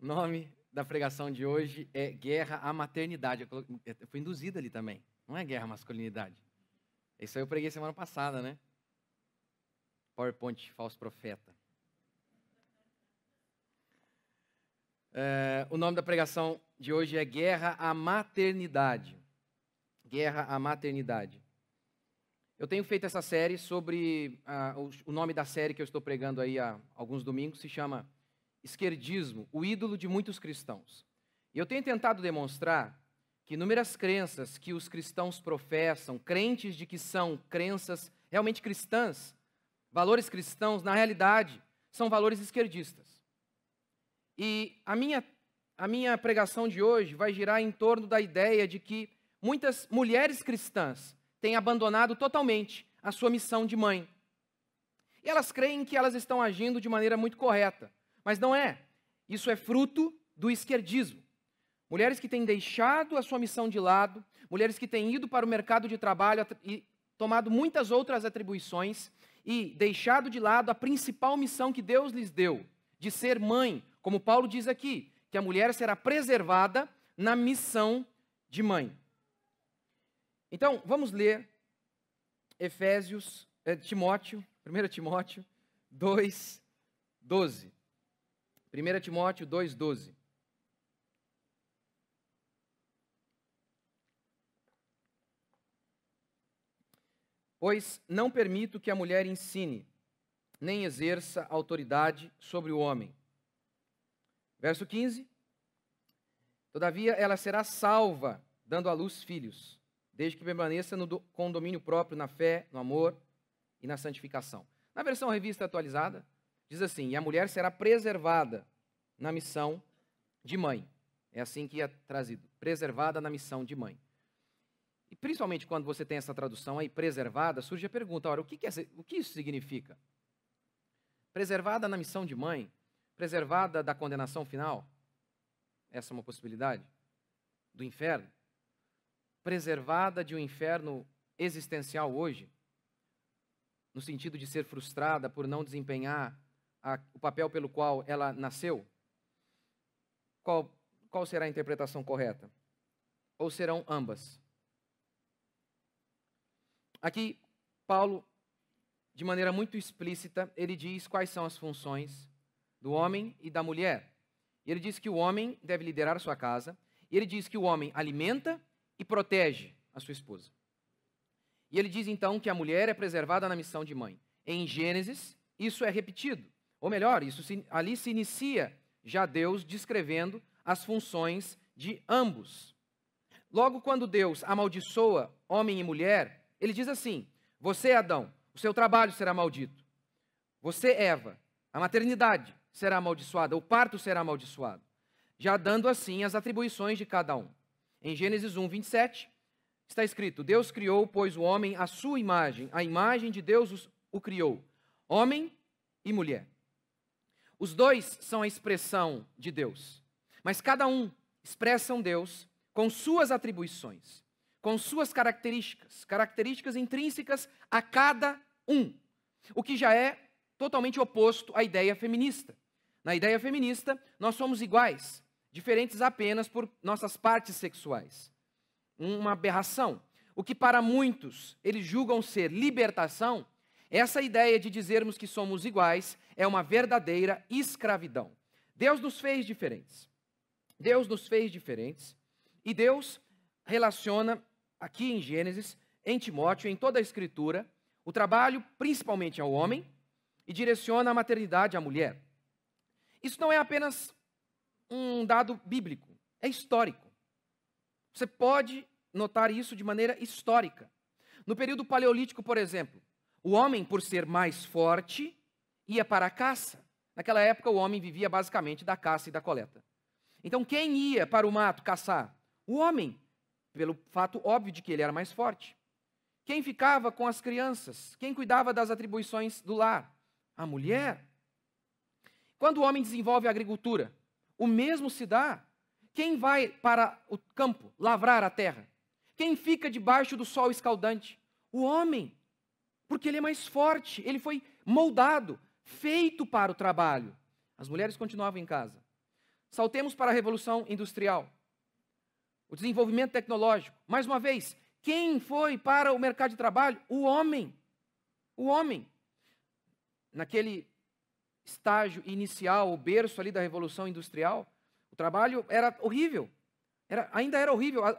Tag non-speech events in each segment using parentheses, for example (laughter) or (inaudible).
O nome da pregação de hoje é Guerra à Maternidade. Eu fui induzido ali também. Não é guerra à masculinidade. Isso aí eu preguei semana passada, né? PowerPoint falso profeta. É, o nome da pregação de hoje é Guerra à Maternidade. Guerra à Maternidade. Eu tenho feito essa série sobre. Ah, o, o, nome da série que eu estou pregando aí há alguns domingos se chama esquerdismo, o ídolo de muitos cristãos. E eu tenho tentado demonstrar que inúmeras crenças que os cristãos professam, crentes de que são crenças realmente cristãs, valores cristãos, na realidade, são valores esquerdistas. E a minha, a minha pregação de hoje vai girar em torno da ideia de que muitas mulheres cristãs têm abandonado totalmente a sua missão de mãe. E elas creem que elas estão agindo de maneira muito correta, mas não é. Isso é fruto do esquerdismo. Mulheres que têm deixado a sua missão de lado, mulheres que têm ido para o mercado de trabalho e tomado muitas outras atribuições e deixado de lado a principal missão que Deus lhes deu, de ser mãe, como Paulo diz aqui, que a mulher será preservada na missão de mãe. Então, vamos ler Efésios, eh, Timóteo, 1 Timóteo 2, 12. 1 Timóteo 2,12. Pois não permito que a mulher ensine, nem exerça autoridade sobre o homem. Verso 15. Todavia ela será salva, dando à luz filhos, desde que permaneça no condomínio próprio, na fé, no amor e na santificação. Na versão revista atualizada, Diz assim: E a mulher será preservada na missão de mãe. É assim que é trazido: preservada na missão de mãe. E principalmente quando você tem essa tradução aí, preservada, surge a pergunta: ora, o que, que é, o que isso significa? Preservada na missão de mãe? Preservada da condenação final? Essa é uma possibilidade? Do inferno? Preservada de um inferno existencial hoje? No sentido de ser frustrada por não desempenhar a, o papel pelo qual ela nasceu, qual, qual será a interpretação correta? Ou serão ambas? Aqui, Paulo, de maneira muito explícita, ele diz quais são as funções do homem e da mulher. Ele diz que o homem deve liderar a sua casa, e ele diz que o homem alimenta e protege a sua esposa. E ele diz então que a mulher é preservada na missão de mãe. Em Gênesis, isso é repetido. Ou melhor, isso se, ali se inicia já Deus descrevendo as funções de ambos. Logo quando Deus amaldiçoa homem e mulher, ele diz assim: Você, Adão, o seu trabalho será maldito. Você, Eva, a maternidade será amaldiçoada, o parto será amaldiçoado. Já dando assim as atribuições de cada um. Em Gênesis 1, 27, está escrito: Deus criou, pois, o homem à sua imagem, a imagem de Deus o criou, homem e mulher. Os dois são a expressão de Deus, mas cada um expressa um Deus com suas atribuições, com suas características, características intrínsecas a cada um, o que já é totalmente oposto à ideia feminista. Na ideia feminista, nós somos iguais, diferentes apenas por nossas partes sexuais. Uma aberração. O que para muitos eles julgam ser libertação, essa ideia de dizermos que somos iguais é uma verdadeira escravidão. Deus nos fez diferentes. Deus nos fez diferentes. E Deus relaciona, aqui em Gênesis, em Timóteo, em toda a Escritura, o trabalho principalmente ao homem e direciona a maternidade à mulher. Isso não é apenas um dado bíblico, é histórico. Você pode notar isso de maneira histórica. No período paleolítico, por exemplo, o homem, por ser mais forte, ia para a caça. Naquela época, o homem vivia basicamente da caça e da coleta. Então, quem ia para o mato caçar? O homem, pelo fato óbvio de que ele era mais forte. Quem ficava com as crianças? Quem cuidava das atribuições do lar? A mulher. Quando o homem desenvolve a agricultura, o mesmo se dá. Quem vai para o campo lavrar a terra? Quem fica debaixo do sol escaldante? O homem. Porque ele é mais forte, ele foi moldado, feito para o trabalho. As mulheres continuavam em casa. Saltemos para a Revolução Industrial, o desenvolvimento tecnológico. Mais uma vez, quem foi para o mercado de trabalho? O homem. O homem. Naquele estágio inicial, o berço ali da Revolução Industrial, o trabalho era horrível. Era, ainda era horrível. A, a,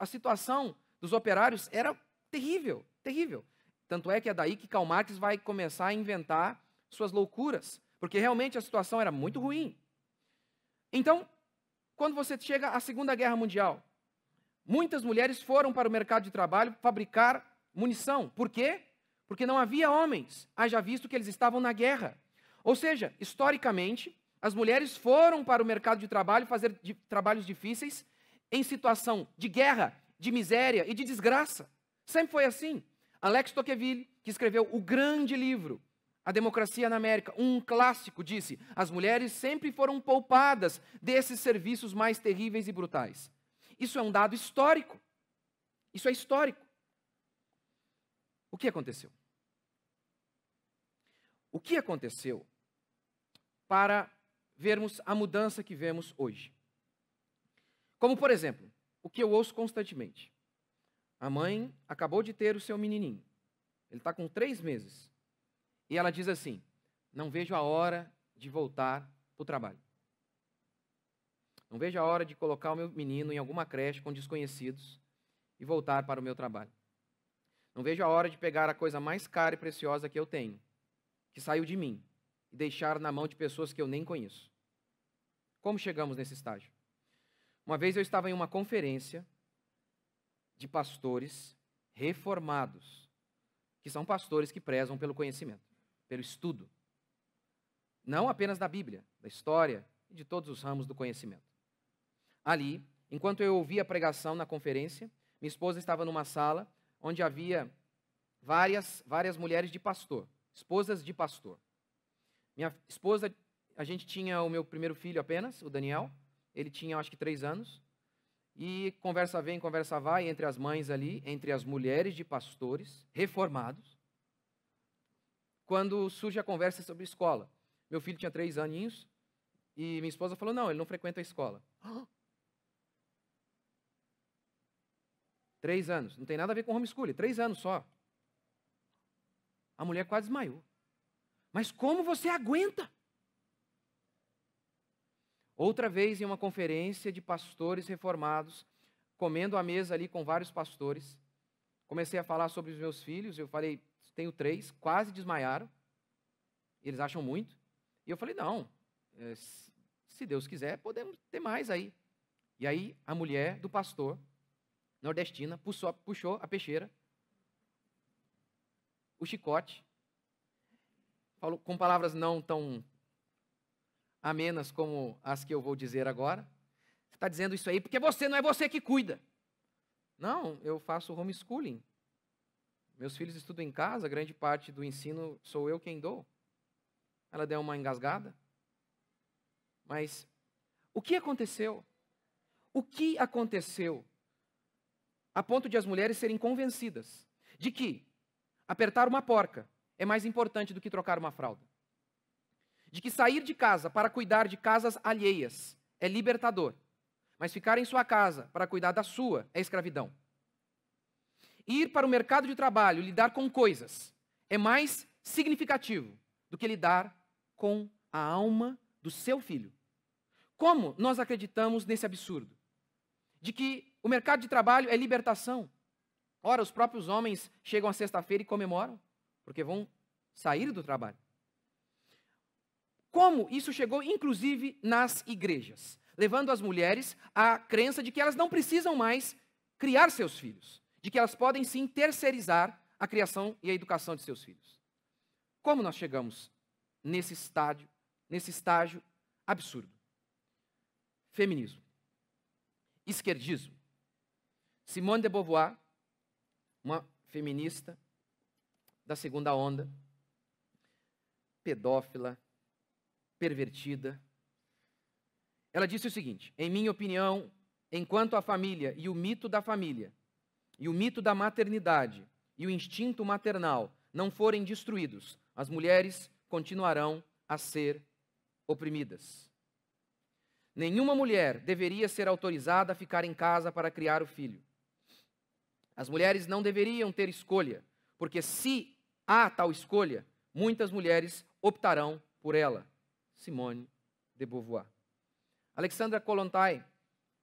a situação dos operários era terrível, terrível. Tanto é que é daí que Karl Marx vai começar a inventar suas loucuras, porque realmente a situação era muito ruim. Então, quando você chega à Segunda Guerra Mundial, muitas mulheres foram para o mercado de trabalho fabricar munição. Por quê? Porque não havia homens, haja visto que eles estavam na guerra. Ou seja, historicamente, as mulheres foram para o mercado de trabalho fazer de, trabalhos difíceis em situação de guerra, de miséria e de desgraça. Sempre foi assim. Alex Tocqueville, que escreveu o grande livro A Democracia na América, um clássico, disse: as mulheres sempre foram poupadas desses serviços mais terríveis e brutais. Isso é um dado histórico. Isso é histórico. O que aconteceu? O que aconteceu para vermos a mudança que vemos hoje? Como, por exemplo, o que eu ouço constantemente. A mãe acabou de ter o seu menininho. Ele está com três meses. E ela diz assim: Não vejo a hora de voltar para o trabalho. Não vejo a hora de colocar o meu menino em alguma creche com desconhecidos e voltar para o meu trabalho. Não vejo a hora de pegar a coisa mais cara e preciosa que eu tenho, que saiu de mim, e deixar na mão de pessoas que eu nem conheço. Como chegamos nesse estágio? Uma vez eu estava em uma conferência de pastores reformados, que são pastores que prezam pelo conhecimento, pelo estudo. Não apenas da Bíblia, da história e de todos os ramos do conhecimento. Ali, enquanto eu ouvia a pregação na conferência, minha esposa estava numa sala onde havia várias, várias mulheres de pastor, esposas de pastor. Minha esposa, a gente tinha o meu primeiro filho apenas, o Daniel. Ele tinha, acho que, três anos. E conversa vem, conversa vai entre as mães ali, entre as mulheres de pastores reformados. Quando surge a conversa sobre escola. Meu filho tinha três aninhos e minha esposa falou: não, ele não frequenta a escola. Três anos. Não tem nada a ver com homeschooling. Três anos só. A mulher quase desmaiou. Mas como você aguenta? Outra vez, em uma conferência de pastores reformados, comendo à mesa ali com vários pastores, comecei a falar sobre os meus filhos. Eu falei, tenho três, quase desmaiaram. Eles acham muito. E eu falei, não, eh, se Deus quiser, podemos ter mais aí. E aí, a mulher do pastor, nordestina, puxou, puxou a peixeira, o chicote, falou com palavras não tão amenas como as que eu vou dizer agora. Você está dizendo isso aí porque você não é você que cuida. Não, eu faço homeschooling. Meus filhos estudam em casa, grande parte do ensino sou eu quem dou. Ela deu uma engasgada. Mas o que aconteceu? O que aconteceu a ponto de as mulheres serem convencidas de que apertar uma porca é mais importante do que trocar uma fralda? de que sair de casa para cuidar de casas alheias é libertador, mas ficar em sua casa para cuidar da sua é escravidão. Ir para o mercado de trabalho, lidar com coisas, é mais significativo do que lidar com a alma do seu filho. Como nós acreditamos nesse absurdo? De que o mercado de trabalho é libertação. Ora, os próprios homens chegam à sexta-feira e comemoram, porque vão sair do trabalho como isso chegou inclusive nas igrejas, levando as mulheres à crença de que elas não precisam mais criar seus filhos, de que elas podem sim terceirizar a criação e a educação de seus filhos. Como nós chegamos nesse estágio, nesse estágio absurdo? Feminismo, esquerdismo. Simone de Beauvoir, uma feminista da segunda onda, pedófila, pervertida. Ela disse o seguinte: em minha opinião, enquanto a família e o mito da família, e o mito da maternidade, e o instinto maternal não forem destruídos, as mulheres continuarão a ser oprimidas. Nenhuma mulher deveria ser autorizada a ficar em casa para criar o filho. As mulheres não deveriam ter escolha, porque se há tal escolha, muitas mulheres optarão por ela. Simone de Beauvoir. Alexandra Kolontai,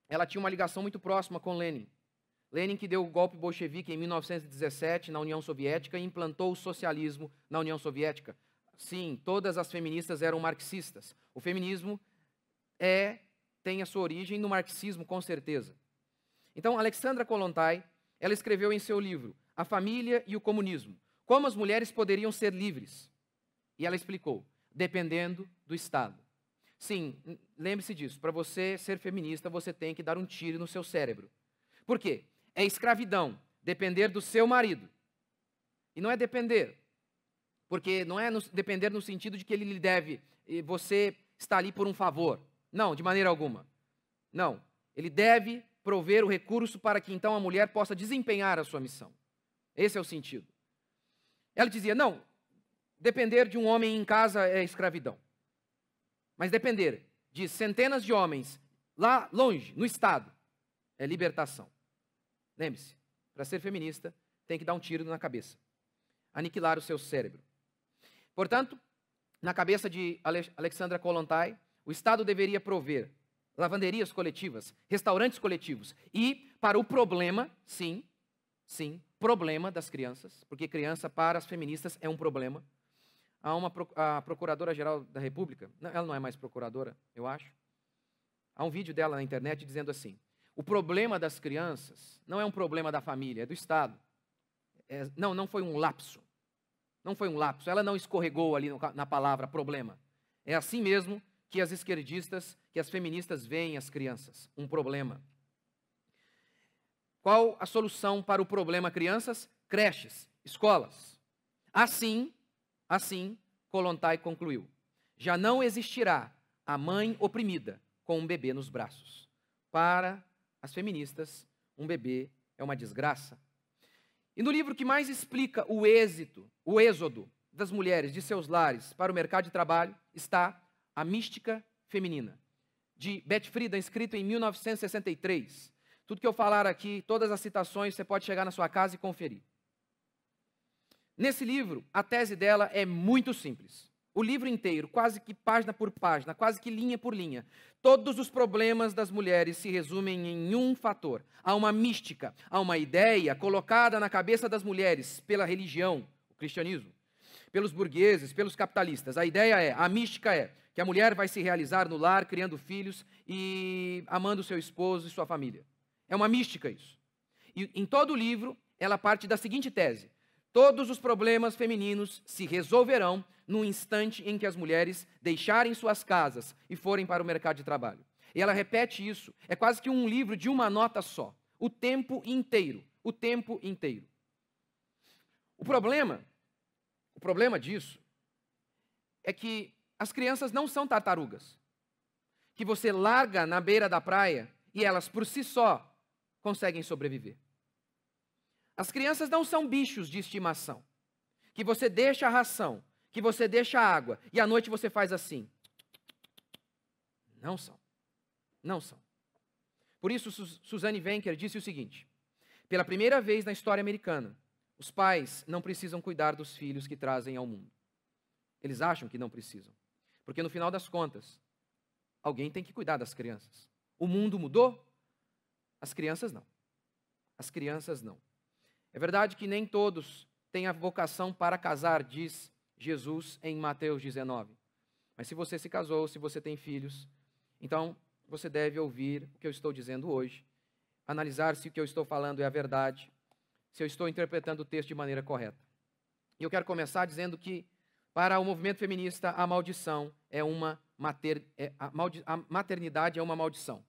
ela tinha uma ligação muito próxima com Lenin. Lenin que deu o golpe bolchevique em 1917 na União Soviética e implantou o socialismo na União Soviética. Sim, todas as feministas eram marxistas. O feminismo é tem a sua origem no marxismo, com certeza. Então, Alexandra Kolontai, ela escreveu em seu livro A Família e o Comunismo: Como as mulheres poderiam ser livres. E ela explicou: dependendo do Estado. Sim, lembre-se disso. Para você ser feminista, você tem que dar um tiro no seu cérebro. Por quê? É escravidão depender do seu marido. E não é depender. Porque não é no, depender no sentido de que ele lhe deve, você está ali por um favor. Não, de maneira alguma. Não. Ele deve prover o recurso para que então a mulher possa desempenhar a sua missão. Esse é o sentido. Ela dizia: Não, Depender de um homem em casa é escravidão. Mas depender de centenas de homens lá longe, no Estado, é libertação. Lembre-se, para ser feminista, tem que dar um tiro na cabeça aniquilar o seu cérebro. Portanto, na cabeça de Alexandra Kolontai, o Estado deveria prover lavanderias coletivas, restaurantes coletivos e para o problema, sim, sim, problema das crianças, porque criança para as feministas é um problema a uma a procuradora-geral da República, ela não é mais procuradora, eu acho. Há um vídeo dela na internet dizendo assim: o problema das crianças não é um problema da família, é do Estado. É, não, não foi um lapso. Não foi um lapso. Ela não escorregou ali no, na palavra problema. É assim mesmo que as esquerdistas, que as feministas veem as crianças, um problema. Qual a solução para o problema crianças? Creches, escolas. Assim, Assim, Kolontai concluiu: já não existirá a mãe oprimida com um bebê nos braços. Para as feministas, um bebê é uma desgraça. E no livro que mais explica o êxito, o êxodo das mulheres de seus lares para o mercado de trabalho, está A Mística Feminina, de Beth Friedan, escrito em 1963. Tudo que eu falar aqui, todas as citações, você pode chegar na sua casa e conferir. Nesse livro, a tese dela é muito simples. O livro inteiro, quase que página por página, quase que linha por linha, todos os problemas das mulheres se resumem em um fator. Há uma mística, há uma ideia colocada na cabeça das mulheres pela religião, o cristianismo, pelos burgueses, pelos capitalistas. A ideia é, a mística é, que a mulher vai se realizar no lar, criando filhos e amando seu esposo e sua família. É uma mística isso. E em todo o livro, ela parte da seguinte tese: Todos os problemas femininos se resolverão no instante em que as mulheres deixarem suas casas e forem para o mercado de trabalho. E ela repete isso. É quase que um livro de uma nota só. O tempo inteiro. O tempo inteiro. O problema, o problema disso é que as crianças não são tartarugas. Que você larga na beira da praia e elas por si só conseguem sobreviver. As crianças não são bichos de estimação, que você deixa a ração, que você deixa a água, e à noite você faz assim. Não são. Não são. Por isso, Suzanne Venker disse o seguinte: pela primeira vez na história americana, os pais não precisam cuidar dos filhos que trazem ao mundo. Eles acham que não precisam. Porque no final das contas, alguém tem que cuidar das crianças. O mundo mudou? As crianças não. As crianças não. É verdade que nem todos têm a vocação para casar, diz Jesus em Mateus 19. Mas se você se casou, se você tem filhos, então você deve ouvir o que eu estou dizendo hoje, analisar se o que eu estou falando é a verdade, se eu estou interpretando o texto de maneira correta. E eu quero começar dizendo que, para o movimento feminista, a maldição é uma mater, é, a, maldi, a maternidade é uma maldição.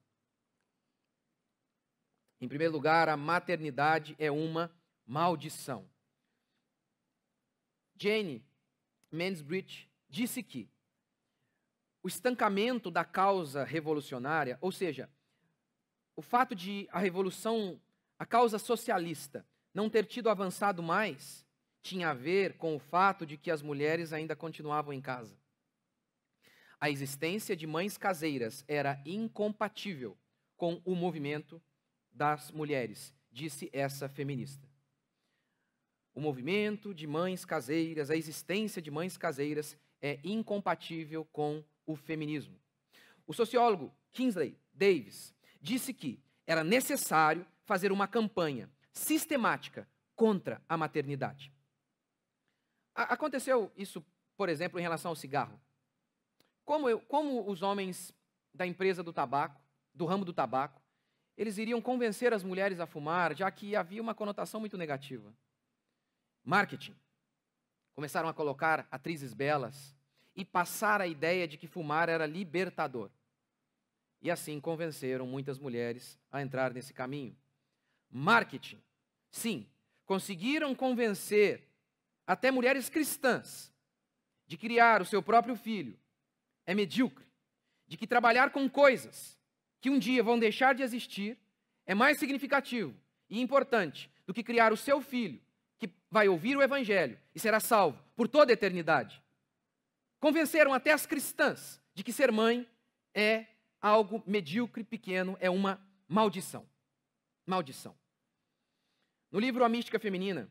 Em primeiro lugar, a maternidade é uma maldição. Jane Mansbridge disse que o estancamento da causa revolucionária, ou seja, o fato de a revolução, a causa socialista, não ter tido avançado mais, tinha a ver com o fato de que as mulheres ainda continuavam em casa. A existência de mães caseiras era incompatível com o movimento das mulheres, disse essa feminista. O movimento de mães caseiras, a existência de mães caseiras é incompatível com o feminismo. O sociólogo Kinsley Davis disse que era necessário fazer uma campanha sistemática contra a maternidade. Aconteceu isso, por exemplo, em relação ao cigarro. Como, eu, como, os homens da empresa do tabaco, do ramo do tabaco, eles iriam convencer as mulheres a fumar, já que havia uma conotação muito negativa. Marketing. Começaram a colocar atrizes belas e passar a ideia de que fumar era libertador. E assim convenceram muitas mulheres a entrar nesse caminho. Marketing. Sim, conseguiram convencer até mulheres cristãs de criar o seu próprio filho é medíocre, de que trabalhar com coisas que um dia vão deixar de existir é mais significativo e importante do que criar o seu filho vai ouvir o Evangelho e será salvo por toda a eternidade. Convenceram até as cristãs de que ser mãe é algo medíocre, pequeno, é uma maldição. Maldição. No livro A Mística Feminina,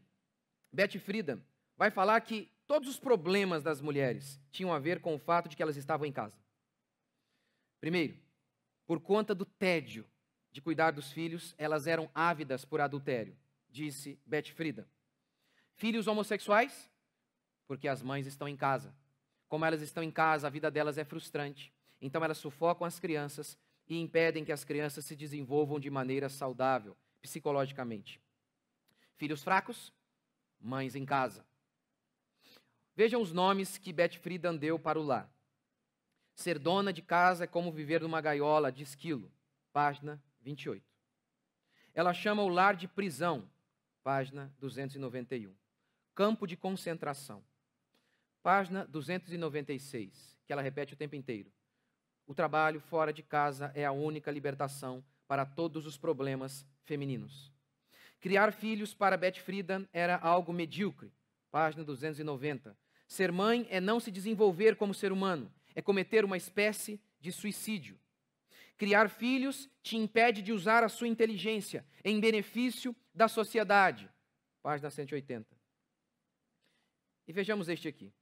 Betty Friedan vai falar que todos os problemas das mulheres tinham a ver com o fato de que elas estavam em casa. Primeiro, por conta do tédio de cuidar dos filhos, elas eram ávidas por adultério, disse Betty Friedan. Filhos homossexuais? Porque as mães estão em casa. Como elas estão em casa, a vida delas é frustrante. Então elas sufocam as crianças e impedem que as crianças se desenvolvam de maneira saudável, psicologicamente. Filhos fracos? Mães em casa. Vejam os nomes que Beth Friedan deu para o lar. Ser dona de casa é como viver numa gaiola de esquilo. Página 28. Ela chama o lar de prisão. Página 291 campo de concentração. Página 296, que ela repete o tempo inteiro. O trabalho fora de casa é a única libertação para todos os problemas femininos. Criar filhos para Beth Friedan era algo medíocre. Página 290. Ser mãe é não se desenvolver como ser humano, é cometer uma espécie de suicídio. Criar filhos te impede de usar a sua inteligência em benefício da sociedade. Página 180. E vejamos este aqui.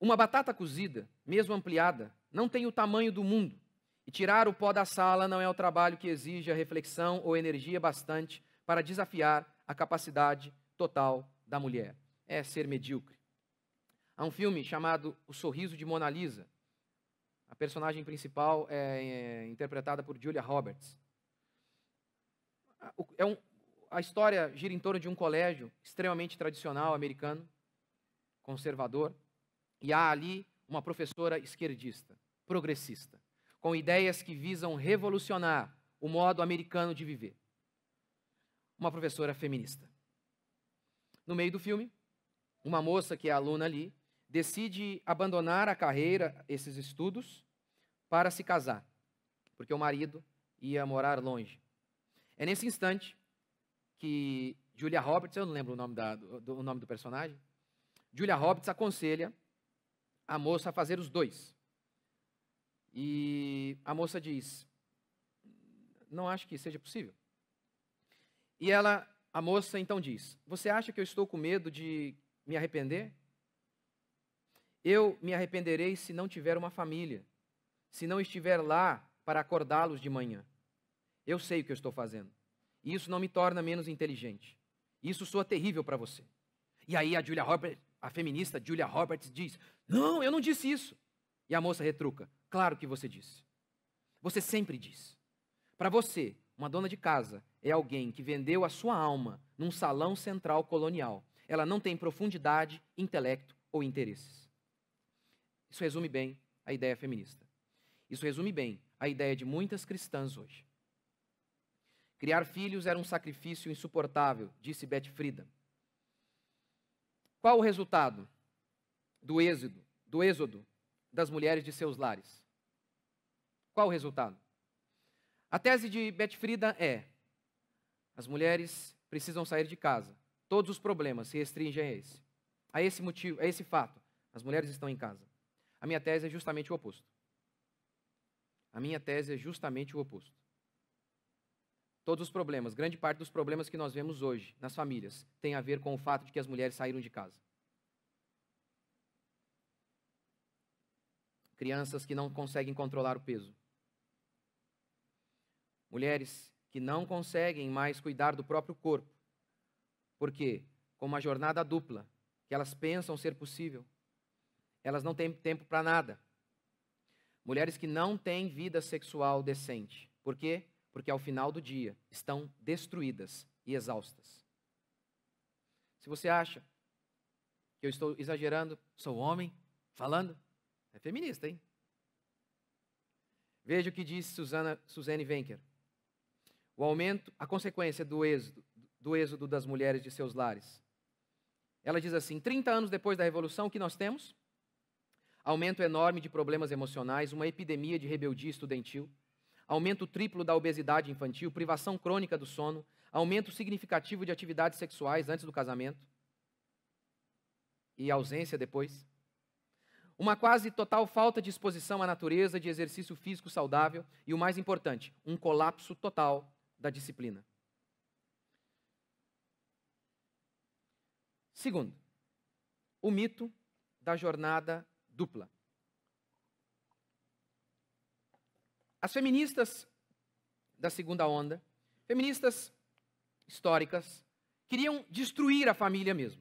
Uma batata cozida, mesmo ampliada, não tem o tamanho do mundo. E tirar o pó da sala não é o trabalho que exija reflexão ou energia bastante para desafiar a capacidade total da mulher. É ser medíocre. Há um filme chamado O Sorriso de Mona Lisa. A personagem principal é, é interpretada por Julia Roberts. É um, a história gira em torno de um colégio extremamente tradicional americano, conservador, e há ali uma professora esquerdista, progressista, com ideias que visam revolucionar o modo americano de viver. Uma professora feminista. No meio do filme, uma moça que é aluna ali decide abandonar a carreira, esses estudos, para se casar, porque o marido ia morar longe. É nesse instante que Julia Roberts, eu não lembro o nome, da, do, o nome do personagem, Julia Roberts aconselha a moça a fazer os dois. E a moça diz: Não acho que seja possível. E ela, a moça então diz: Você acha que eu estou com medo de me arrepender? Eu me arrependerei se não tiver uma família, se não estiver lá para acordá-los de manhã. Eu sei o que eu estou fazendo. E isso não me torna menos inteligente. Isso soa terrível para você. E aí a Julia Roberts, a feminista Julia Roberts diz: "Não, eu não disse isso". E a moça retruca: "Claro que você disse. Você sempre diz. Para você, uma dona de casa é alguém que vendeu a sua alma num salão central colonial. Ela não tem profundidade, intelecto ou interesses." Isso resume bem a ideia feminista. Isso resume bem a ideia de muitas cristãs hoje. Criar filhos era um sacrifício insuportável, disse Frida. Qual o resultado do êxodo, do êxodo das mulheres de seus lares? Qual o resultado? A tese de Frida é: as mulheres precisam sair de casa. Todos os problemas se restringem a esse. A esse motivo, a esse fato. As mulheres estão em casa. A minha tese é justamente o oposto. A minha tese é justamente o oposto. Todos os problemas, grande parte dos problemas que nós vemos hoje nas famílias, tem a ver com o fato de que as mulheres saíram de casa. Crianças que não conseguem controlar o peso. Mulheres que não conseguem mais cuidar do próprio corpo. Porque, com uma jornada dupla, que elas pensam ser possível, elas não têm tempo para nada. Mulheres que não têm vida sexual decente. Por quê? porque ao final do dia estão destruídas e exaustas. Se você acha que eu estou exagerando, sou homem, falando, é feminista, hein? Veja o que diz Susana, Suzanne Venker. O aumento, a consequência do êxodo, do êxodo das mulheres de seus lares. Ela diz assim: 30 anos depois da Revolução, o que nós temos? Aumento enorme de problemas emocionais, uma epidemia de rebeldia estudantil, aumento triplo da obesidade infantil, privação crônica do sono, aumento significativo de atividades sexuais antes do casamento e ausência depois. Uma quase total falta de exposição à natureza, de exercício físico saudável e, o mais importante, um colapso total da disciplina. Segundo, o mito da jornada dupla. As feministas da segunda onda, feministas históricas, queriam destruir a família mesmo.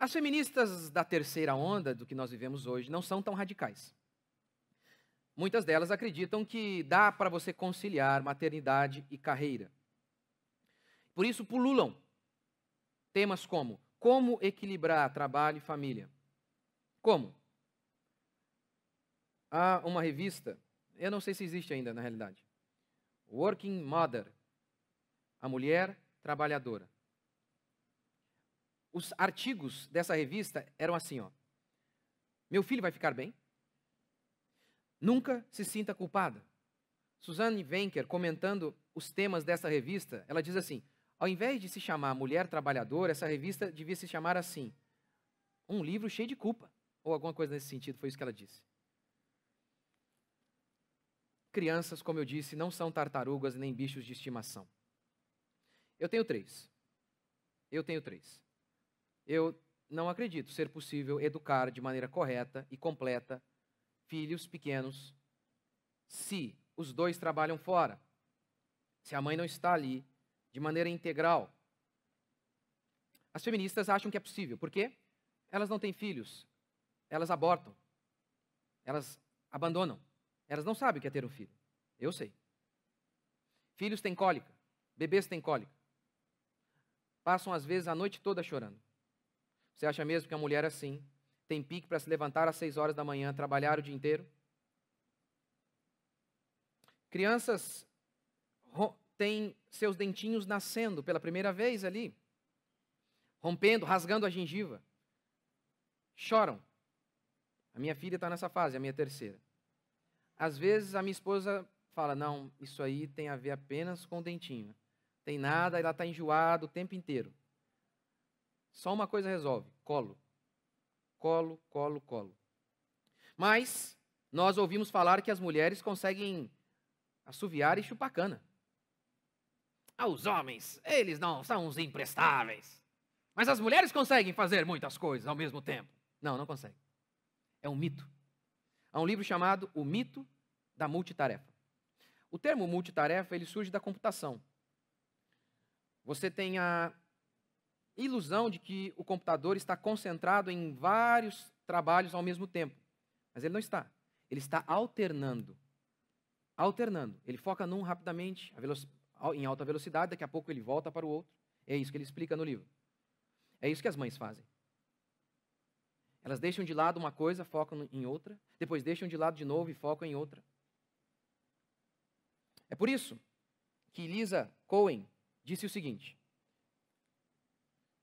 As feministas da terceira onda, do que nós vivemos hoje, não são tão radicais. Muitas delas acreditam que dá para você conciliar maternidade e carreira. Por isso pululam temas como como equilibrar trabalho e família. Como? Há uma revista eu não sei se existe ainda na realidade. Working mother, a mulher trabalhadora. Os artigos dessa revista eram assim, ó. Meu filho vai ficar bem? Nunca se sinta culpada. Suzanne Wenker, comentando os temas dessa revista, ela diz assim: ao invés de se chamar Mulher Trabalhadora, essa revista devia se chamar assim: Um livro cheio de culpa. Ou alguma coisa nesse sentido, foi isso que ela disse. Crianças, como eu disse, não são tartarugas nem bichos de estimação. Eu tenho três. Eu tenho três. Eu não acredito ser possível educar de maneira correta e completa filhos pequenos se os dois trabalham fora, se a mãe não está ali de maneira integral. As feministas acham que é possível, por quê? Elas não têm filhos, elas abortam, elas abandonam. Elas não sabem o que é ter um filho. Eu sei. Filhos têm cólica. Bebês têm cólica. Passam, às vezes, a noite toda chorando. Você acha mesmo que a mulher assim tem pique para se levantar às seis horas da manhã, trabalhar o dia inteiro? Crianças têm seus dentinhos nascendo pela primeira vez ali, rompendo, rasgando a gengiva. Choram. A minha filha está nessa fase, a minha terceira. Às vezes a minha esposa fala: não, isso aí tem a ver apenas com o dentinho. Tem nada, ela está enjoada o tempo inteiro. Só uma coisa resolve: colo. Colo, colo, colo. Mas nós ouvimos falar que as mulheres conseguem assoviar e chupar cana. Aos ah, homens, eles não são uns imprestáveis. Mas as mulheres conseguem fazer muitas coisas ao mesmo tempo. Não, não conseguem. É um mito a um livro chamado O Mito da Multitarefa. O termo multitarefa ele surge da computação. Você tem a ilusão de que o computador está concentrado em vários trabalhos ao mesmo tempo, mas ele não está. Ele está alternando. Alternando. Ele foca num rapidamente, em alta velocidade, daqui a pouco ele volta para o outro. É isso que ele explica no livro. É isso que as mães fazem. Elas deixam de lado uma coisa, focam em outra, depois deixam de lado de novo e focam em outra. É por isso que Lisa Cohen disse o seguinte: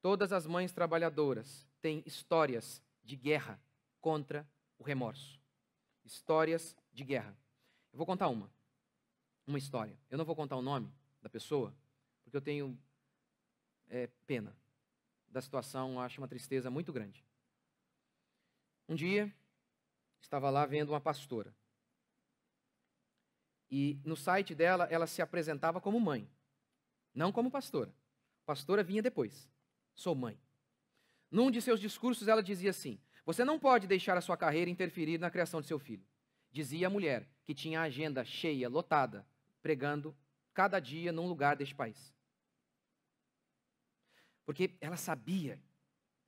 Todas as mães trabalhadoras têm histórias de guerra contra o remorso. Histórias de guerra. Eu vou contar uma. Uma história. Eu não vou contar o nome da pessoa, porque eu tenho é, pena da situação, acho uma tristeza muito grande. Um dia, estava lá vendo uma pastora. E no site dela, ela se apresentava como mãe, não como pastora. Pastora vinha depois. Sou mãe. Num de seus discursos, ela dizia assim: Você não pode deixar a sua carreira interferir na criação de seu filho. Dizia a mulher, que tinha a agenda cheia, lotada, pregando cada dia num lugar deste país. Porque ela sabia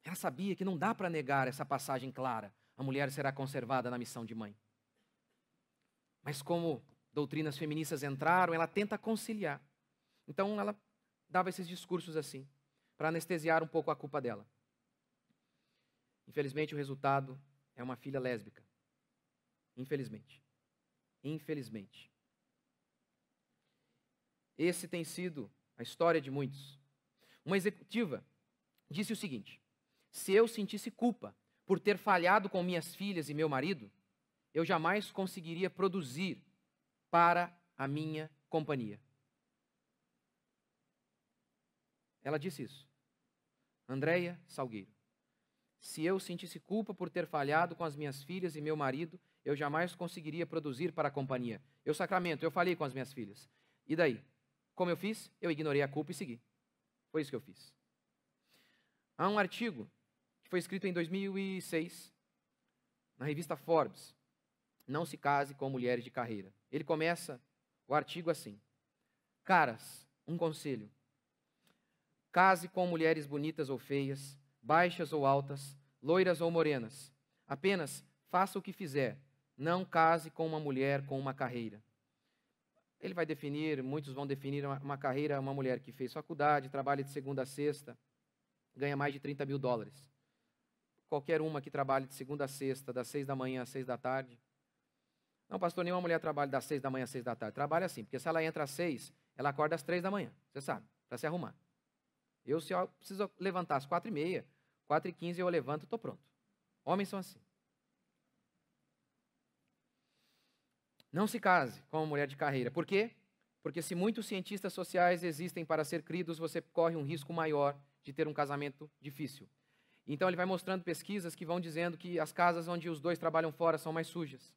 ela sabia que não dá para negar essa passagem clara. A mulher será conservada na missão de mãe. Mas como doutrinas feministas entraram, ela tenta conciliar. Então ela dava esses discursos assim, para anestesiar um pouco a culpa dela. Infelizmente, o resultado é uma filha lésbica. Infelizmente. Infelizmente. Esse tem sido a história de muitos. Uma executiva disse o seguinte: se eu sentisse culpa por ter falhado com minhas filhas e meu marido, eu jamais conseguiria produzir para a minha companhia. Ela disse isso. Andréia Salgueiro. Se eu sentisse culpa por ter falhado com as minhas filhas e meu marido, eu jamais conseguiria produzir para a companhia. Eu sacramento, eu falei com as minhas filhas. E daí? Como eu fiz? Eu ignorei a culpa e segui. Foi isso que eu fiz. Há um artigo foi escrito em 2006 na revista Forbes. Não se case com mulheres de carreira. Ele começa o artigo assim: Caras, um conselho. Case com mulheres bonitas ou feias, baixas ou altas, loiras ou morenas. Apenas faça o que fizer. Não case com uma mulher com uma carreira. Ele vai definir, muitos vão definir uma, carreira, uma mulher que fez faculdade, trabalha de segunda a sexta, ganha mais de 30 mil dólares qualquer uma que trabalhe de segunda a sexta, das seis da manhã às seis da tarde. Não, pastor, nenhuma mulher trabalha das seis da manhã às seis da tarde. Trabalha assim, porque se ela entra às seis, ela acorda às três da manhã, você sabe, para se arrumar. Eu, se eu preciso levantar às quatro e meia, quatro e quinze eu levanto e estou pronto. Homens são assim. Não se case com uma mulher de carreira. Por quê? Porque se muitos cientistas sociais existem para ser cridos, você corre um risco maior de ter um casamento difícil. Então ele vai mostrando pesquisas que vão dizendo que as casas onde os dois trabalham fora são mais sujas.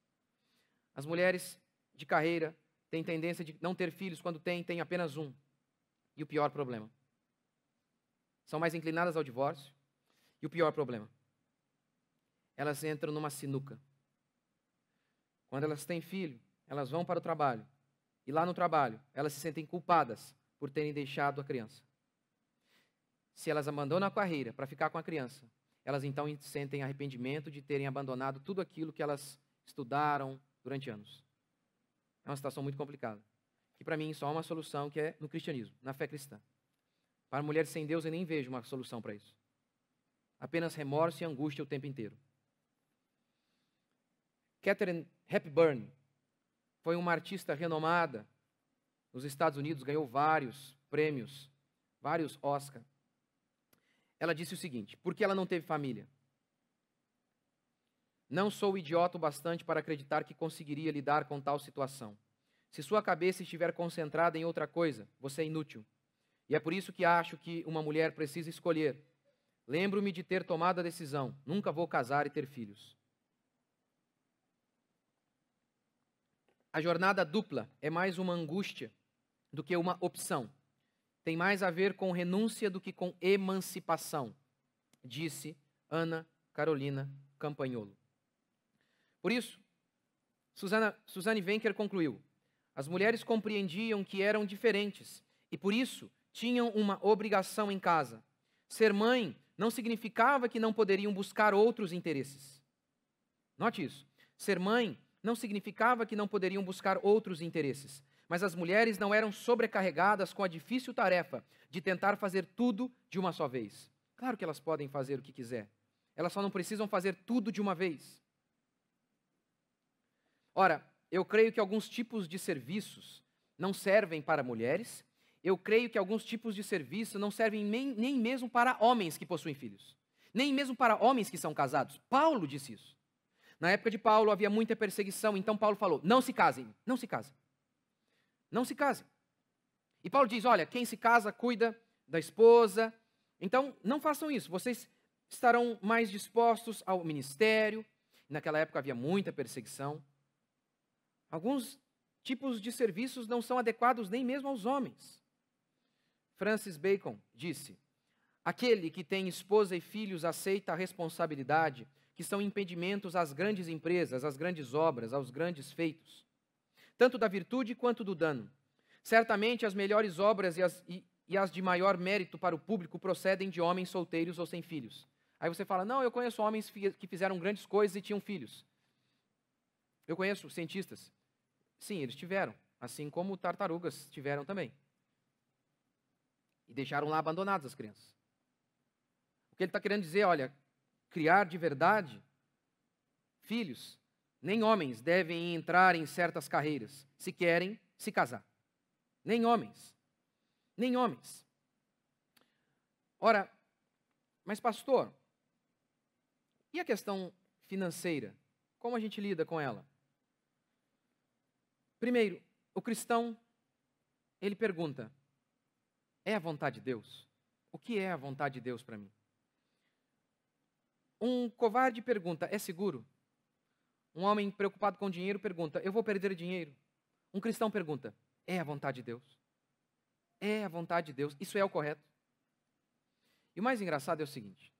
As mulheres de carreira têm tendência de não ter filhos, quando têm, têm apenas um. E o pior problema. São mais inclinadas ao divórcio. E o pior problema. Elas entram numa sinuca. Quando elas têm filho, elas vão para o trabalho. E lá no trabalho, elas se sentem culpadas por terem deixado a criança se elas abandonam a carreira para ficar com a criança, elas então sentem arrependimento de terem abandonado tudo aquilo que elas estudaram durante anos. É uma situação muito complicada. Que para mim só há é uma solução que é no cristianismo, na fé cristã. Para mulheres sem Deus eu nem vejo uma solução para isso. Apenas remorso e angústia o tempo inteiro. Catherine Hepburn foi uma artista renomada nos Estados Unidos, ganhou vários prêmios, vários Oscars ela disse o seguinte: por que ela não teve família? Não sou idiota o bastante para acreditar que conseguiria lidar com tal situação. Se sua cabeça estiver concentrada em outra coisa, você é inútil. E é por isso que acho que uma mulher precisa escolher. Lembro-me de ter tomado a decisão: nunca vou casar e ter filhos. A jornada dupla é mais uma angústia do que uma opção tem mais a ver com renúncia do que com emancipação, disse Ana Carolina Campagnolo. Por isso, Susana, Suzanne Wenker concluiu: as mulheres compreendiam que eram diferentes e por isso tinham uma obrigação em casa. Ser mãe não significava que não poderiam buscar outros interesses. Note isso. Ser mãe não significava que não poderiam buscar outros interesses. Mas as mulheres não eram sobrecarregadas com a difícil tarefa de tentar fazer tudo de uma só vez. Claro que elas podem fazer o que quiser. Elas só não precisam fazer tudo de uma vez. Ora, eu creio que alguns tipos de serviços não servem para mulheres. Eu creio que alguns tipos de serviço não servem nem, nem mesmo para homens que possuem filhos. Nem mesmo para homens que são casados. Paulo disse isso. Na época de Paulo havia muita perseguição, então Paulo falou: não se casem, não se casem. Não se casem. E Paulo diz: olha, quem se casa cuida da esposa. Então, não façam isso. Vocês estarão mais dispostos ao ministério. Naquela época havia muita perseguição. Alguns tipos de serviços não são adequados nem mesmo aos homens. Francis Bacon disse: Aquele que tem esposa e filhos aceita a responsabilidade, que são impedimentos às grandes empresas, às grandes obras, aos grandes feitos tanto da virtude quanto do dano. Certamente as melhores obras e as, e, e as de maior mérito para o público procedem de homens solteiros ou sem filhos. Aí você fala: não, eu conheço homens que fizeram grandes coisas e tinham filhos. Eu conheço cientistas. Sim, eles tiveram, assim como tartarugas tiveram também. E deixaram lá abandonadas as crianças. O que ele está querendo dizer, olha, criar de verdade filhos nem homens devem entrar em certas carreiras, se querem se casar. Nem homens. Nem homens. Ora, mas pastor, e a questão financeira? Como a gente lida com ela? Primeiro, o cristão, ele pergunta: é a vontade de Deus? O que é a vontade de Deus para mim? Um covarde pergunta: é seguro? Um homem preocupado com dinheiro pergunta: Eu vou perder dinheiro? Um cristão pergunta: É a vontade de Deus? É a vontade de Deus? Isso é o correto? E o mais engraçado é o seguinte: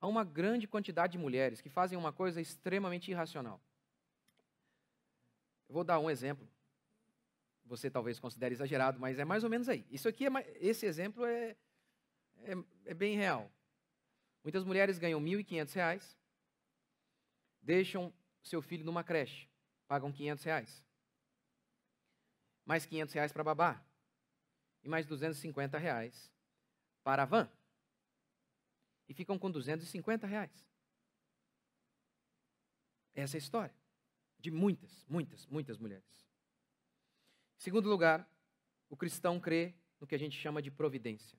há uma grande quantidade de mulheres que fazem uma coisa extremamente irracional. Eu vou dar um exemplo. Você talvez considere exagerado, mas é mais ou menos aí. Isso aqui é, esse exemplo é, é, é bem real. Muitas mulheres ganham R$ 1.500, deixam seu filho numa creche, pagam 500 reais. Mais 500 reais para babá. E mais 250 reais para a van. E ficam com 250 reais. Essa é a história de muitas, muitas, muitas mulheres. Em segundo lugar, o cristão crê no que a gente chama de providência.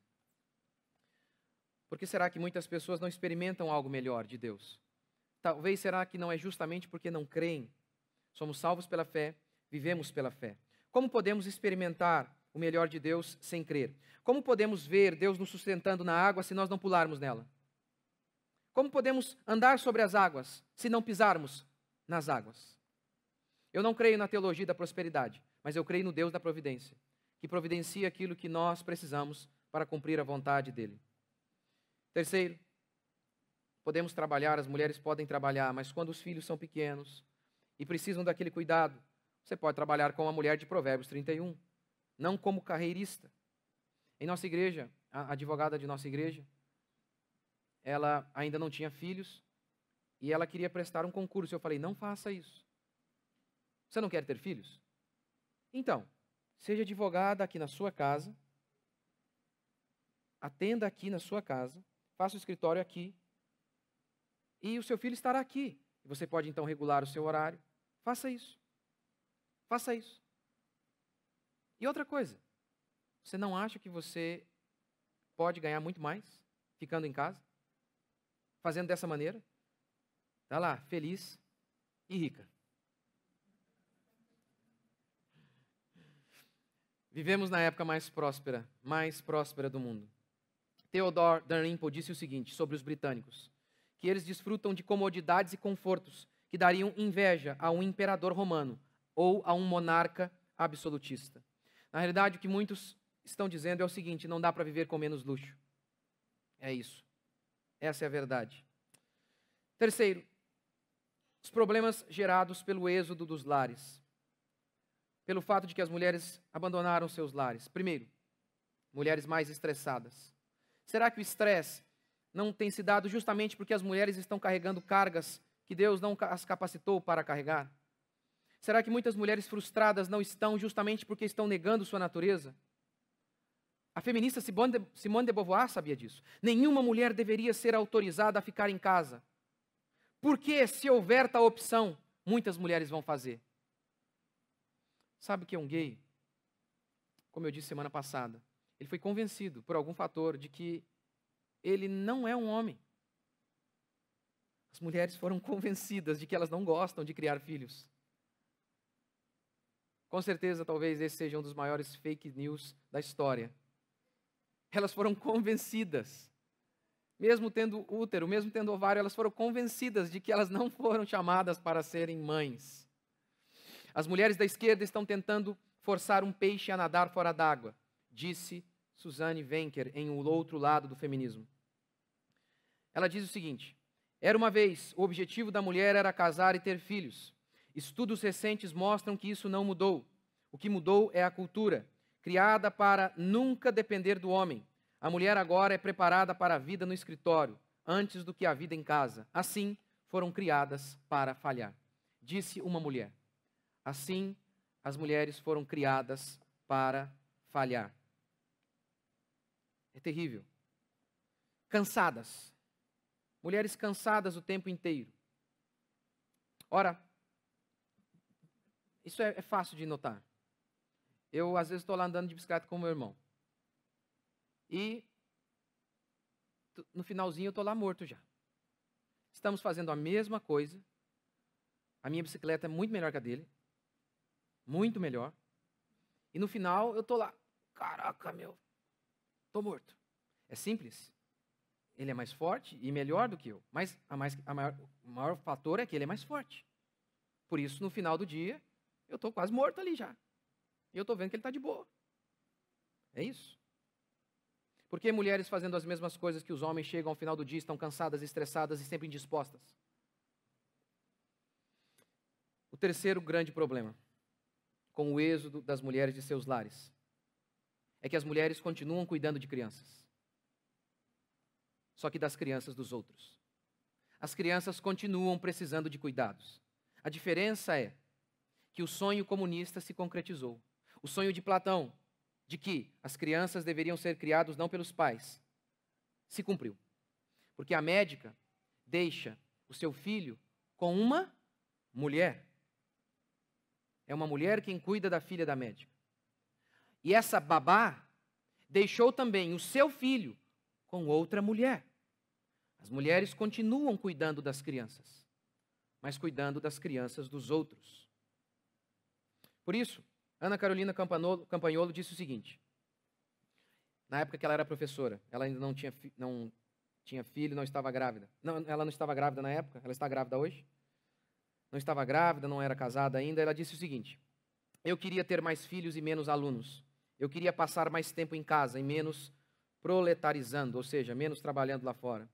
Por que será que muitas pessoas não experimentam algo melhor de Deus? Talvez será que não é justamente porque não creem. Somos salvos pela fé, vivemos pela fé. Como podemos experimentar o melhor de Deus sem crer? Como podemos ver Deus nos sustentando na água se nós não pularmos nela? Como podemos andar sobre as águas se não pisarmos nas águas? Eu não creio na teologia da prosperidade, mas eu creio no Deus da providência, que providencia aquilo que nós precisamos para cumprir a vontade dele. Terceiro, podemos trabalhar, as mulheres podem trabalhar, mas quando os filhos são pequenos e precisam daquele cuidado, você pode trabalhar com a mulher de Provérbios 31, não como carreirista. Em nossa igreja, a advogada de nossa igreja, ela ainda não tinha filhos e ela queria prestar um concurso. Eu falei: não faça isso. Você não quer ter filhos? Então, seja advogada aqui na sua casa, atenda aqui na sua casa, faça o escritório aqui e o seu filho estará aqui. Você pode então regular o seu horário. Faça isso. Faça isso. E outra coisa, você não acha que você pode ganhar muito mais ficando em casa? Fazendo dessa maneira? Está lá, feliz e rica. Vivemos na época mais próspera, mais próspera do mundo. Theodore Dalrymple disse o seguinte sobre os britânicos: que eles desfrutam de comodidades e confortos que dariam inveja a um imperador romano ou a um monarca absolutista. Na realidade, o que muitos estão dizendo é o seguinte: não dá para viver com menos luxo. É isso. Essa é a verdade. Terceiro, os problemas gerados pelo êxodo dos lares, pelo fato de que as mulheres abandonaram seus lares. Primeiro, mulheres mais estressadas. Será que o estresse não tem se dado justamente porque as mulheres estão carregando cargas que Deus não as capacitou para carregar? Será que muitas mulheres frustradas não estão justamente porque estão negando sua natureza? A feminista Simone de Beauvoir sabia disso. Nenhuma mulher deveria ser autorizada a ficar em casa. Porque, se houver tal opção, muitas mulheres vão fazer. Sabe que é um gay? Como eu disse semana passada, ele foi convencido por algum fator de que ele não é um homem. As mulheres foram (laughs) convencidas de que elas não gostam de criar filhos. Com certeza, talvez esse seja um dos maiores fake news da história. Elas foram convencidas, mesmo tendo útero, mesmo tendo ovário, elas foram convencidas de que elas não foram chamadas para serem mães. As mulheres da esquerda estão tentando forçar um peixe a nadar fora d'água, disse Suzanne Wenker em O Outro Lado do Feminismo. Ela diz o seguinte: Era uma vez, o objetivo da mulher era casar e ter filhos. Estudos recentes mostram que isso não mudou. O que mudou é a cultura, criada para nunca depender do homem. A mulher agora é preparada para a vida no escritório, antes do que a vida em casa. Assim, foram criadas para falhar. Disse uma mulher. Assim, as mulheres foram criadas para falhar. É terrível. Cansadas. Mulheres cansadas o tempo inteiro. Ora, isso é, é fácil de notar. Eu, às vezes, estou lá andando de bicicleta com meu irmão. E no finalzinho eu estou lá morto já. Estamos fazendo a mesma coisa. A minha bicicleta é muito melhor que a dele. Muito melhor. E no final eu estou lá. Caraca, meu, Estou morto. É simples. Ele é mais forte e melhor do que eu. Mas a mais, a maior, o maior fator é que ele é mais forte. Por isso, no final do dia, eu estou quase morto ali já. E eu estou vendo que ele está de boa. É isso. Por que mulheres fazendo as mesmas coisas que os homens chegam ao final do dia, estão cansadas, estressadas e sempre indispostas? O terceiro grande problema com o êxodo das mulheres de seus lares é que as mulheres continuam cuidando de crianças. Só que das crianças dos outros. As crianças continuam precisando de cuidados. A diferença é que o sonho comunista se concretizou. O sonho de Platão, de que as crianças deveriam ser criadas não pelos pais, se cumpriu. Porque a médica deixa o seu filho com uma mulher. É uma mulher quem cuida da filha da médica. E essa babá deixou também o seu filho com outra mulher. As mulheres continuam cuidando das crianças, mas cuidando das crianças dos outros. Por isso, Ana Carolina Campanolo, disse o seguinte: na época que ela era professora, ela ainda não tinha, não tinha filho, não estava grávida. Não, ela não estava grávida na época, ela está grávida hoje. Não estava grávida, não era casada ainda. Ela disse o seguinte: Eu queria ter mais filhos e menos alunos. Eu queria passar mais tempo em casa e menos proletarizando, ou seja, menos trabalhando lá fora.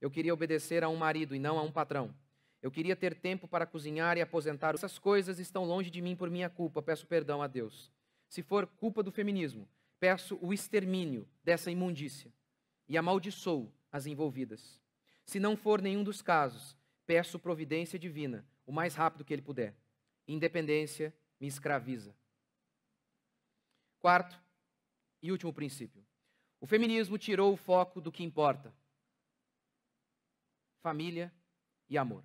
Eu queria obedecer a um marido e não a um patrão. Eu queria ter tempo para cozinhar e aposentar. Essas coisas estão longe de mim por minha culpa. Peço perdão a Deus. Se for culpa do feminismo, peço o extermínio dessa imundícia e amaldiçoo as envolvidas. Se não for nenhum dos casos, peço providência divina, o mais rápido que ele puder. Independência me escraviza. Quarto e último princípio: o feminismo tirou o foco do que importa: família e amor.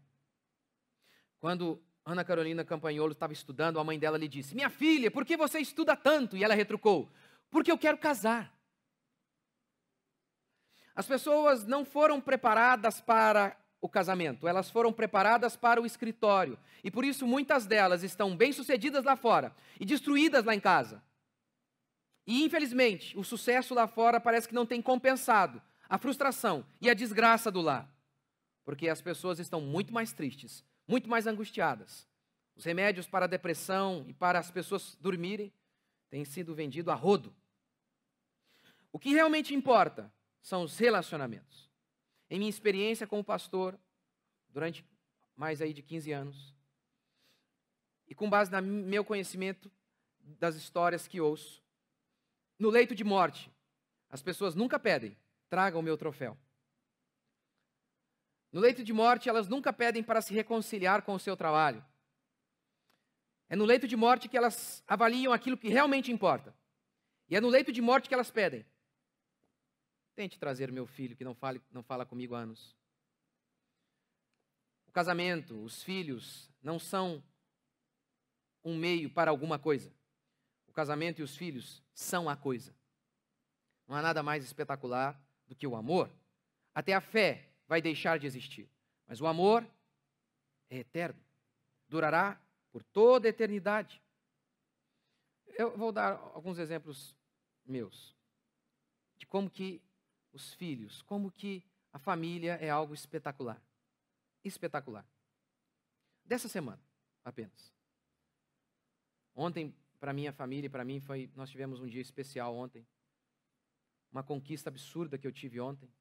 Quando Ana Carolina Campagnolo estava estudando, a mãe dela lhe disse: Minha filha, por que você estuda tanto? E ela retrucou: Porque eu quero casar. As pessoas não foram preparadas para o casamento, elas foram preparadas para o escritório. E por isso muitas delas estão bem-sucedidas lá fora e destruídas lá em casa. E infelizmente, o sucesso lá fora parece que não tem compensado a frustração e a desgraça do lar. Porque as pessoas estão muito mais tristes, muito mais angustiadas. Os remédios para a depressão e para as pessoas dormirem têm sido vendidos a rodo. O que realmente importa são os relacionamentos. Em minha experiência como pastor, durante mais aí de 15 anos, e com base no meu conhecimento das histórias que ouço, no leito de morte, as pessoas nunca pedem, traga o meu troféu. No leito de morte, elas nunca pedem para se reconciliar com o seu trabalho. É no leito de morte que elas avaliam aquilo que realmente importa. E é no leito de morte que elas pedem. Tente trazer meu filho que não, fale, não fala comigo há anos. O casamento, os filhos, não são um meio para alguma coisa casamento e os filhos são a coisa. Não há nada mais espetacular do que o amor. Até a fé vai deixar de existir, mas o amor é eterno, durará por toda a eternidade. Eu vou dar alguns exemplos meus de como que os filhos, como que a família é algo espetacular. Espetacular. Dessa semana, apenas. Ontem para minha família e para mim foi nós tivemos um dia especial ontem. Uma conquista absurda que eu tive ontem.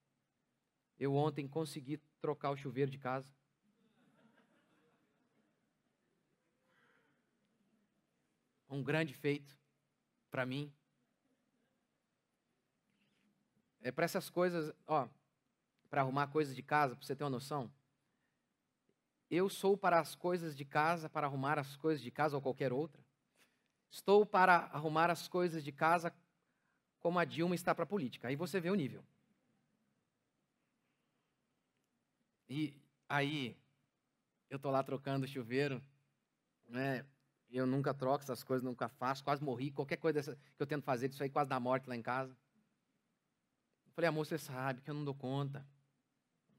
Eu ontem consegui trocar o chuveiro de casa. Um grande feito para mim. É para essas coisas, ó, para arrumar coisas de casa, para você ter uma noção. Eu sou para as coisas de casa, para arrumar as coisas de casa ou qualquer outra. Estou para arrumar as coisas de casa como a Dilma está para a política. Aí você vê o nível. E aí, eu estou lá trocando chuveiro, né? Eu nunca troco essas coisas, nunca faço, quase morri. Qualquer coisa que eu tento fazer isso aí, quase dá morte lá em casa. Eu falei, amor, você sabe que eu não dou conta.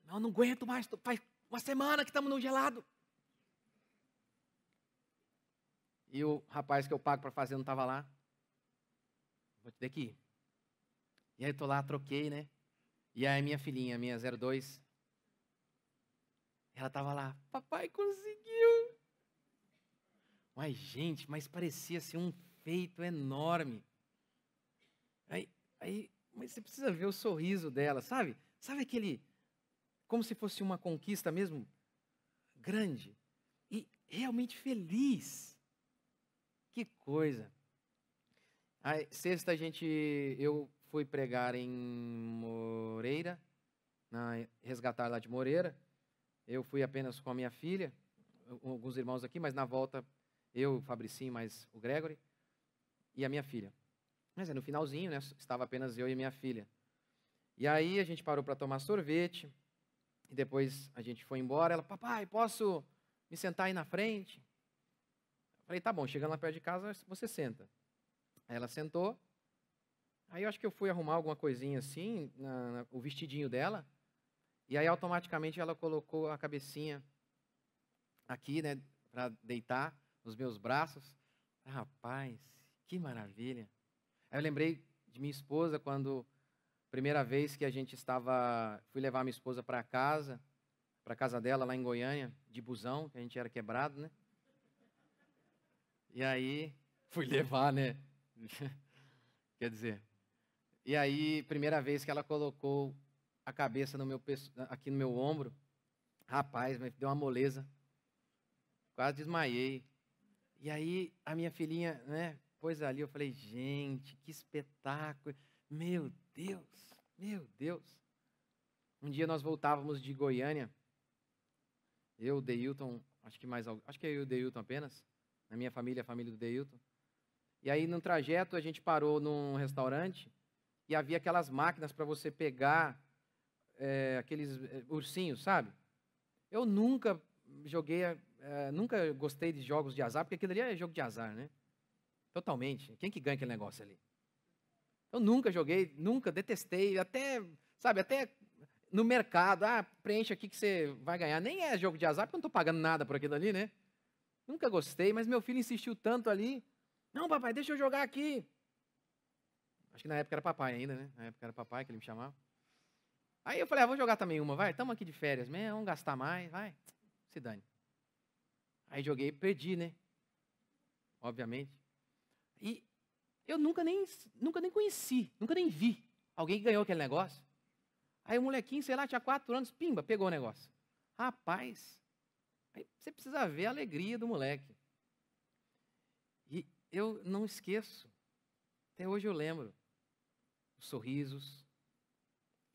Não, eu não aguento mais, faz uma semana que estamos no gelado. e o rapaz que eu pago para fazer não estava lá. Vou te ter que ir. E aí eu tô lá, troquei, né? E aí minha filhinha, minha 02, ela estava lá, papai conseguiu. Mas gente, mas parecia ser assim, um feito enorme. Aí, aí, mas você precisa ver o sorriso dela, sabe? Sabe aquele, como se fosse uma conquista mesmo grande e realmente feliz. Que coisa. Aí, sexta a gente, eu fui pregar em Moreira, na, resgatar lá de Moreira. Eu fui apenas com a minha filha, alguns irmãos aqui, mas na volta eu, o Fabricinho, mais o Gregory e a minha filha. Mas é no finalzinho, né? Estava apenas eu e minha filha. E aí a gente parou para tomar sorvete. E depois a gente foi embora. Ela, papai, posso me sentar aí na frente? Falei, tá bom, chegando lá perto de casa, você senta. Aí ela sentou. Aí eu acho que eu fui arrumar alguma coisinha assim, na, na, o vestidinho dela. E aí automaticamente ela colocou a cabecinha aqui, né, para deitar nos meus braços. rapaz, que maravilha. Aí eu lembrei de minha esposa quando primeira vez que a gente estava, fui levar minha esposa para casa, para casa dela lá em Goiânia, de busão, que a gente era quebrado, né? E aí fui levar, né? (laughs) Quer dizer, e aí, primeira vez que ela colocou a cabeça no meu, aqui no meu ombro, rapaz, me deu uma moleza. Quase desmaiei. E aí, a minha filhinha, né, pôs ali, eu falei, gente, que espetáculo. Meu Deus, meu Deus. Um dia nós voltávamos de Goiânia, eu, o Deilton, acho que mais acho que eu e o Deilton apenas, na minha família, a família do Deilton. E aí, no trajeto, a gente parou num restaurante e havia aquelas máquinas para você pegar é, aqueles é, ursinhos, sabe? Eu nunca joguei, é, nunca gostei de jogos de azar, porque aquilo ali é jogo de azar, né? Totalmente. Quem que ganha aquele negócio ali? Eu nunca joguei, nunca detestei, até, sabe, até no mercado, ah, preenche aqui que você vai ganhar. Nem é jogo de azar, porque eu não estou pagando nada por aquilo ali, né? Nunca gostei, mas meu filho insistiu tanto ali. Não, papai, deixa eu jogar aqui. Acho que na época era papai ainda, né? Na época era papai que ele me chamava. Aí eu falei, ah, vou jogar também uma, vai, estamos aqui de férias mesmo, vamos gastar mais, vai, se dane. Aí joguei e perdi, né? Obviamente. E eu nunca nem, nunca nem conheci, nunca nem vi alguém que ganhou aquele negócio. Aí o molequinho, sei lá, tinha quatro anos, pimba, pegou o negócio. Rapaz, Aí você precisa ver a alegria do moleque. E eu não esqueço, até hoje eu lembro, os sorrisos,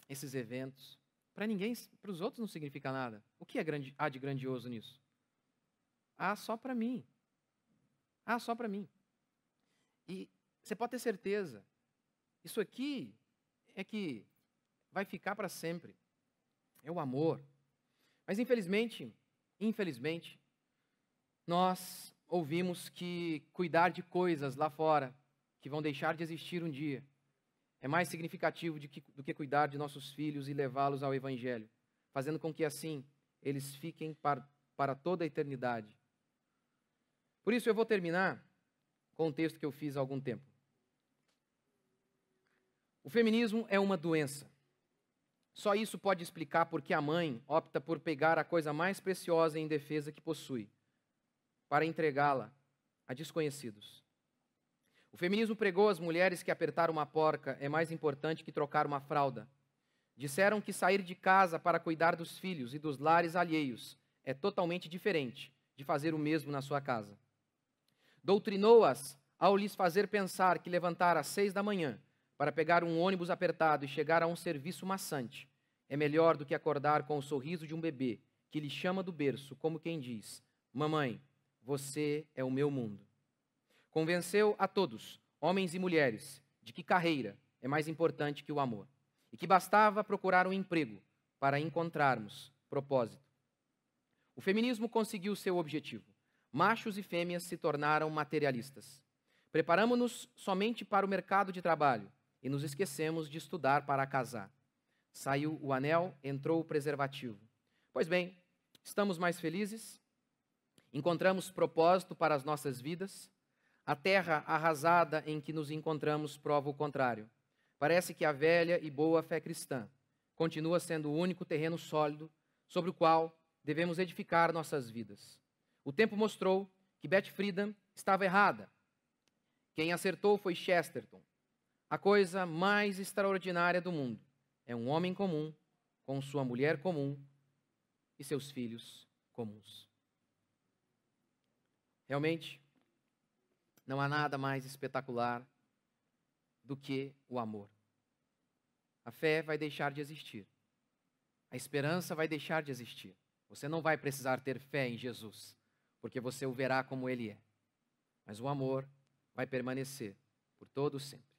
esses eventos. Para ninguém, para os outros não significa nada. O que é grande, há de grandioso nisso? Ah, só para mim. Ah, só para mim. E você pode ter certeza, isso aqui é que vai ficar para sempre. É o amor. Mas infelizmente, Infelizmente, nós ouvimos que cuidar de coisas lá fora que vão deixar de existir um dia é mais significativo que, do que cuidar de nossos filhos e levá-los ao Evangelho, fazendo com que assim eles fiquem para, para toda a eternidade. Por isso eu vou terminar com um texto que eu fiz há algum tempo. O feminismo é uma doença. Só isso pode explicar por que a mãe opta por pegar a coisa mais preciosa e indefesa que possui, para entregá-la a desconhecidos. O feminismo pregou às mulheres que apertar uma porca é mais importante que trocar uma fralda. Disseram que sair de casa para cuidar dos filhos e dos lares alheios é totalmente diferente de fazer o mesmo na sua casa. Doutrinou-as ao lhes fazer pensar que levantar às seis da manhã para pegar um ônibus apertado e chegar a um serviço maçante, é melhor do que acordar com o sorriso de um bebê que lhe chama do berço, como quem diz: Mamãe, você é o meu mundo. Convenceu a todos, homens e mulheres, de que carreira é mais importante que o amor e que bastava procurar um emprego para encontrarmos propósito. O feminismo conseguiu seu objetivo. Machos e fêmeas se tornaram materialistas. Preparamos-nos somente para o mercado de trabalho e nos esquecemos de estudar para casar. Saiu o anel, entrou o preservativo. Pois bem, estamos mais felizes, encontramos propósito para as nossas vidas. A terra arrasada em que nos encontramos prova o contrário. Parece que a velha e boa fé cristã continua sendo o único terreno sólido sobre o qual devemos edificar nossas vidas. O tempo mostrou que Betty Friedan estava errada. Quem acertou foi Chesterton a coisa mais extraordinária do mundo é um homem comum, com sua mulher comum e seus filhos comuns. Realmente, não há nada mais espetacular do que o amor. A fé vai deixar de existir. A esperança vai deixar de existir. Você não vai precisar ter fé em Jesus, porque você o verá como ele é. Mas o amor vai permanecer por todo sempre.